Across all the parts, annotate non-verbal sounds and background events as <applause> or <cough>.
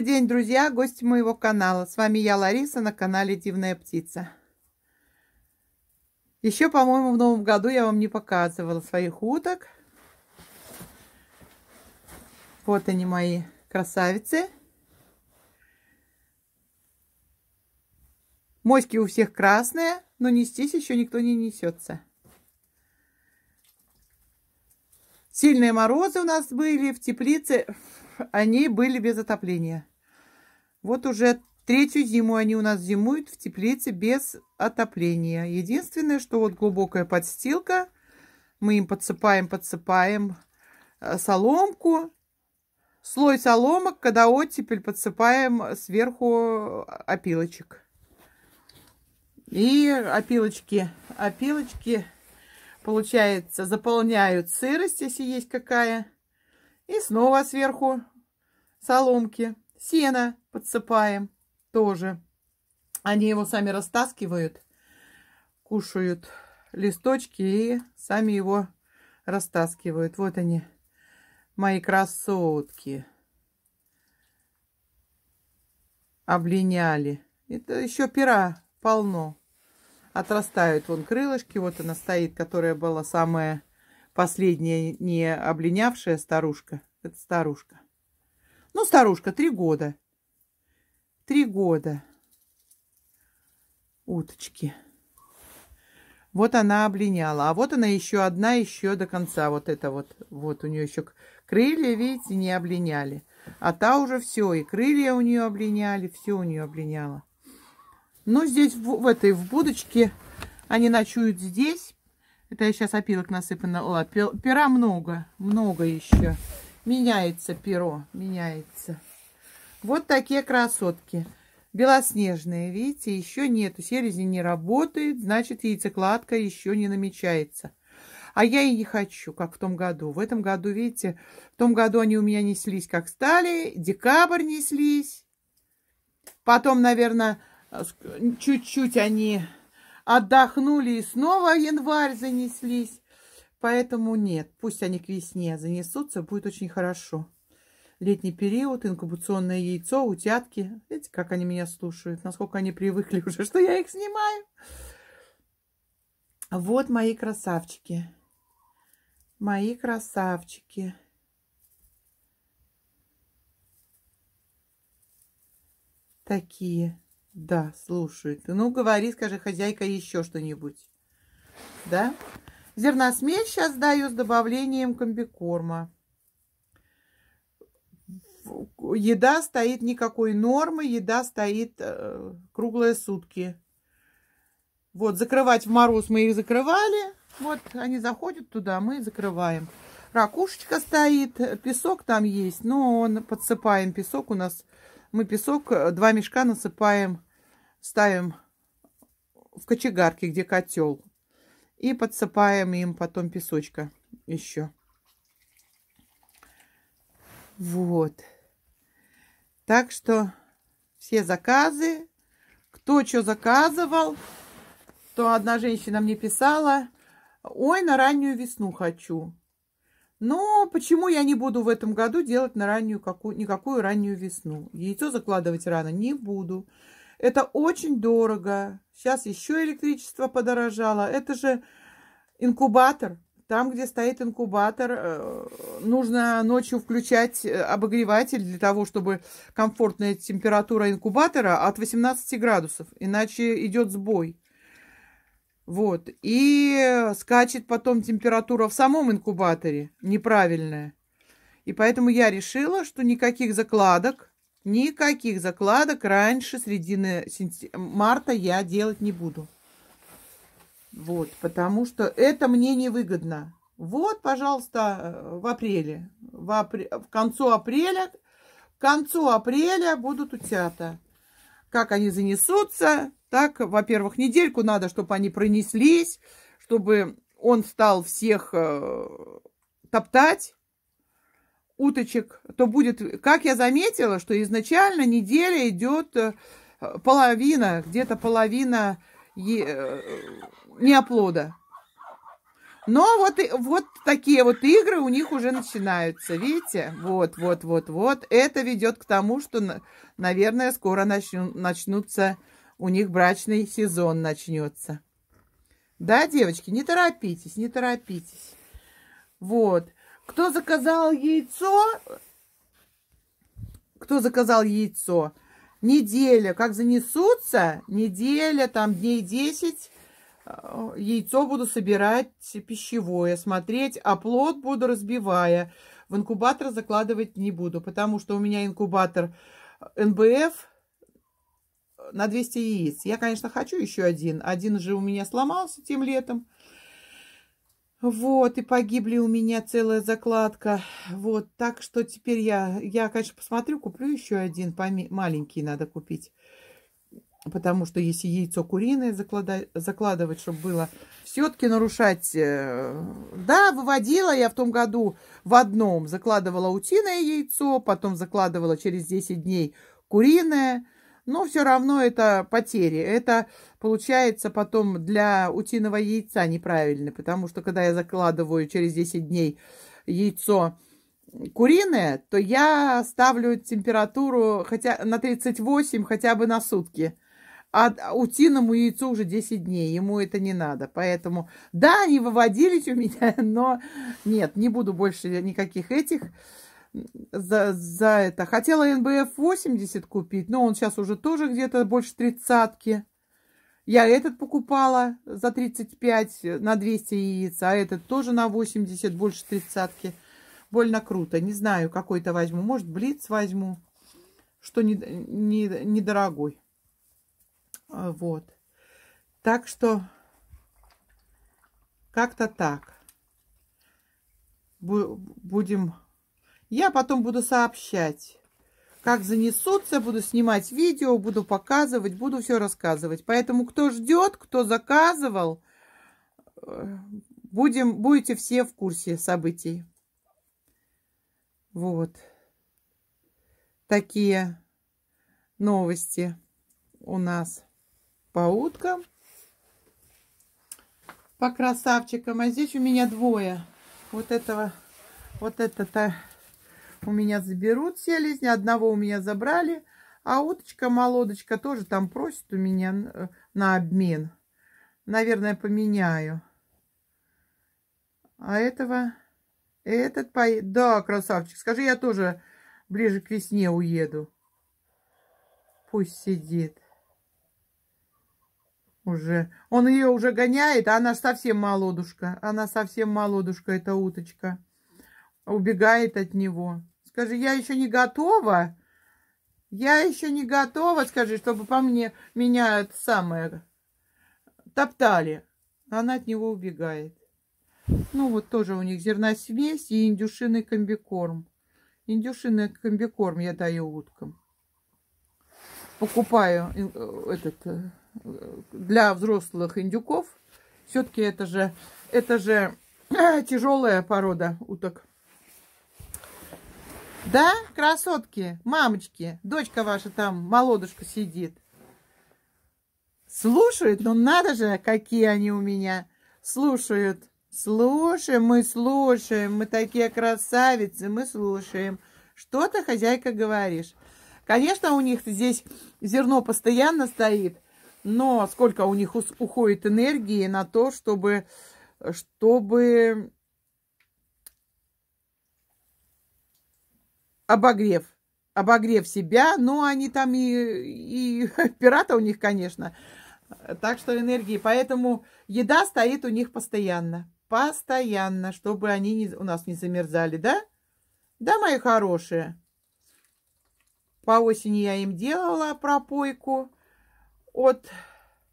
Добрый день, друзья, гости моего канала. С вами я, Лариса, на канале Дивная Птица. Еще, по-моему, в новом году я вам не показывала своих уток. Вот они, мои красавицы. Моськи у всех красные, но нестись еще никто не несется. Сильные морозы у нас были в теплице, они были без отопления. Вот уже третью зиму они у нас зимуют в теплице без отопления. Единственное, что вот глубокая подстилка, мы им подсыпаем, подсыпаем э, соломку, слой соломок, когда оттепель подсыпаем сверху э, опилочек. И опилочки, опилочки получается, заполняют сырость, если есть какая. И снова сверху соломки, сена подсыпаем тоже. Они его сами растаскивают, кушают листочки и сами его растаскивают. Вот они, мои красотки. Облиняли. Это еще пера полно отрастают вон крылышки. Вот она стоит, которая была самая последняя не облинявшая старушка. Это старушка. Ну, старушка, три года. Три года. Уточки. Вот она облиняла. А вот она еще одна, еще до конца. Вот это вот. Вот у нее еще крылья, видите, не облиняли. А та уже все. И крылья у нее облиняли. Все у нее облиняло. Но ну, здесь в, в этой, в будочке, они ночуют здесь. Это я сейчас опилок насыпана. О, пера много, много еще. Меняется перо, меняется. Вот такие красотки. Белоснежные, видите, еще нету. Селези не работает, значит, яйцекладка еще не намечается. А я и не хочу, как в том году. В этом году, видите, в том году они у меня неслись, как стали. Декабрь неслись. Потом, наверное, а чуть-чуть они отдохнули и снова январь занеслись. Поэтому нет, пусть они к весне занесутся, будет очень хорошо. Летний период, инкубационное яйцо, утятки. Видите, как они меня слушают, насколько они привыкли <laughs> уже, что я их снимаю. Вот мои красавчики. Мои красавчики. Такие. Да, слушает. Ну, говори, скажи, хозяйка, еще что-нибудь. Да? Зерносмесь сейчас даю с добавлением комбикорма. Еда стоит никакой нормы, еда стоит э, круглые сутки. Вот, закрывать в мороз мы их закрывали. Вот, они заходят туда, мы закрываем. Ракушечка стоит, песок там есть, но он, подсыпаем песок у нас. Мы песок, э, два мешка насыпаем ставим в кочегарке, где котел, и подсыпаем им потом песочка еще. Вот. Так что все заказы, кто что заказывал, то одна женщина мне писала, ой, на раннюю весну хочу. Но почему я не буду в этом году делать на раннюю какую, никакую раннюю весну? Яйцо закладывать рано не буду. Это очень дорого. Сейчас еще электричество подорожало. Это же инкубатор. Там, где стоит инкубатор, э, нужно ночью включать э, обогреватель для того, чтобы комфортная температура инкубатора от 18 градусов, иначе идет сбой. Вот. И скачет потом температура в самом инкубаторе неправильная. И поэтому я решила, что никаких закладок Никаких закладок раньше середины марта я делать не буду. Вот, потому что это мне невыгодно. Вот, пожалуйста, в апреле, в, апр... в концу апреля, к концу апреля будут утята. Как они занесутся, так, во-первых, недельку надо, чтобы они пронеслись, чтобы он стал всех э, топтать, уточек, то будет, как я заметила, что изначально неделя идет э, половина, где-то половина е, э, неоплода. Но вот, вот такие вот игры у них уже начинаются, видите? Вот, вот, вот, вот. Это ведет к тому, что, наверное, скоро начну, начнутся, у них брачный сезон начнется. Да, девочки, не торопитесь, не торопитесь. Вот. Кто заказал яйцо, кто заказал яйцо, неделя, как занесутся, неделя, там дней 10, э, яйцо буду собирать пищевое, смотреть, а плод буду разбивая. В инкубатор закладывать не буду, потому что у меня инкубатор э, НБФ на 200 яиц. Я, конечно, хочу еще один. Один же у меня сломался тем летом. Вот, и погибли у меня целая закладка. Вот, так что теперь я, я, конечно, посмотрю, куплю еще один, маленький надо купить. Потому что если яйцо куриное заклада, закладывать, чтобы было, все-таки нарушать... Э, да, выводила я в том году в одном. Закладывала утиное яйцо, потом закладывала через 10 дней куриное но все равно это потери. Это получается потом для утиного яйца неправильно, потому что когда я закладываю через 10 дней яйцо куриное, то я ставлю температуру хотя на 38 хотя бы на сутки. А утиному яйцу уже 10 дней, ему это не надо. Поэтому, да, они выводились у меня, <laughs> но нет, не буду больше никаких этих за, за это. Хотела НБФ 80 купить, но он сейчас уже тоже где-то больше тридцатки. Я этот покупала за 35 на 200 яиц, а этот тоже на 80, больше тридцатки. Больно круто. Не знаю, какой-то возьму. Может, блиц возьму, что Не, не недорогой. А, вот. Так что как-то так. Будем я потом буду сообщать, как занесутся, буду снимать видео, буду показывать, буду все рассказывать. Поэтому кто ждет, кто заказывал, э, будем, будете все в курсе событий. Вот. Такие новости у нас по уткам, по красавчикам. А здесь у меня двое. Вот этого, вот это-то у меня заберут селезни, одного у меня забрали, а уточка, молодочка тоже там просит у меня э, на обмен. Наверное, поменяю. А этого... Этот по... Да, красавчик, скажи, я тоже ближе к весне уеду. Пусть сидит. Уже. Он ее уже гоняет, а она совсем молодушка. Она совсем молодушка, эта уточка. А убегает от него. Скажи, я еще не готова. Я еще не готова, скажи, чтобы по мне меня это самое топтали. Она от него убегает. Ну, вот тоже у них зерносмесь и индюшиный комбикорм. Индюшиный комбикорм я даю уткам. Покупаю э, этот э, для взрослых индюков. Все-таки это же, это же <clears throat> тяжелая порода уток. Да, красотки, мамочки, дочка ваша там, молодушка сидит. Слушают, ну надо же, какие они у меня. Слушают. Слушаем, мы слушаем, мы такие красавицы, мы слушаем. Что ты, хозяйка, говоришь? Конечно, у них здесь зерно постоянно стоит, но сколько у них уходит энергии на то, чтобы, чтобы обогрев, обогрев себя, но они там и, и <laughs> пирата у них, конечно, так что энергии. Поэтому еда стоит у них постоянно, постоянно, чтобы они не, у нас не замерзали, да? Да, мои хорошие? По осени я им делала пропойку от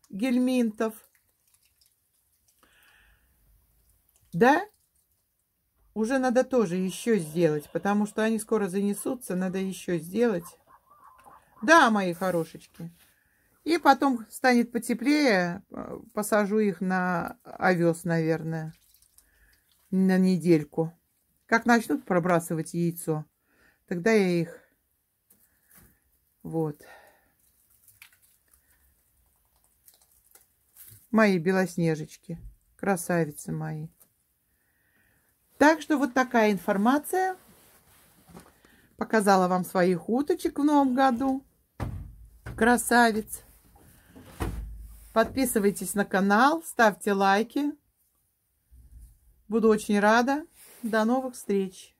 гельминтов. Да? Уже надо тоже еще сделать, потому что они скоро занесутся, надо еще сделать. Да, мои хорошечки. И потом станет потеплее, э, посажу их на овес, наверное, на недельку. Как начнут пробрасывать яйцо, тогда я их... Вот. Мои белоснежечки, красавицы мои. Так что вот такая информация. Показала вам своих уточек в новом году. Красавец. Подписывайтесь на канал, ставьте лайки. Буду очень рада. До новых встреч!